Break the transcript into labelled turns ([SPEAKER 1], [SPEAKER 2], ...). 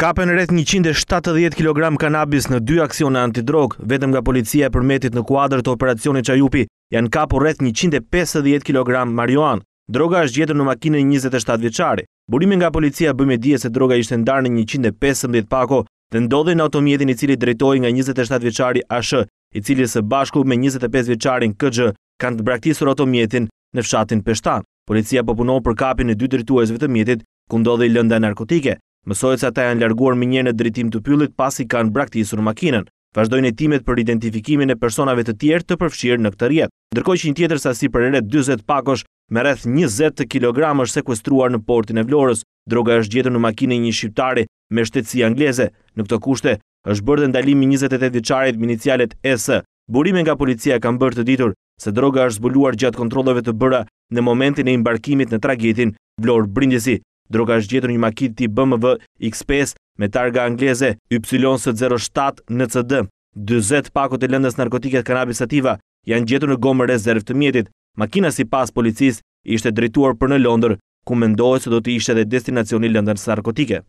[SPEAKER 1] Kapën rreth 170 kg kanabis në dy aksione antidrog, vetëm nga policia e përmetit në kuadrë të operacionit Qajupi, janë kapu rreth 150 kg marioan. Droga është gjetër në makinë 27 vjeqari. Burimin nga policia bëme dje se droga ishte ndarë në 115 pako dhe ndodhe në automjetin i cili drejtoj nga 27 vjeqari ashe, i cili së bashku me 25 vjeqarin këgjë kanë të braktisur automjetin në fshatin Peshtan. Policia popunohë për kapin e dy drejtuesve të mjetit, ku ndodhe i lënda narkotike. Mësojtë se ata janë larguar më njërë në dritim të pyllit pasi kanë braktisur makinen. Vazhdojnë e timet për identifikimin e personave të tjerë të përfshirë në këtë rjetë. Ndërkoj që një tjetër sa si për rrët 20 pakosh me rreth 20 kg është sekwestruar në portin e vlorës. Droga është gjetë në makinë një shqiptari me shtetësi angleze. Në këto kushte është bërë dhe ndalimi 28 vjeqarit minicialet S. Burime nga policia kam bërë të ditur se droga është zbuluar gjatë kontroleve të bëra në momentin e imbarkimit në tragetin vlorë brindisi droga është gjetur një makinë tip BMW X5 me targa angleze YZ07NCD. 40 pakot e lëndës narkotike të kanabis sativa janë gjetur në gomë rezervë të mjetit. Makina si pas policis ishte drejtuar për në Londër, ku mendojë se do të ishte dhe destinacioni lëndën së narkotike.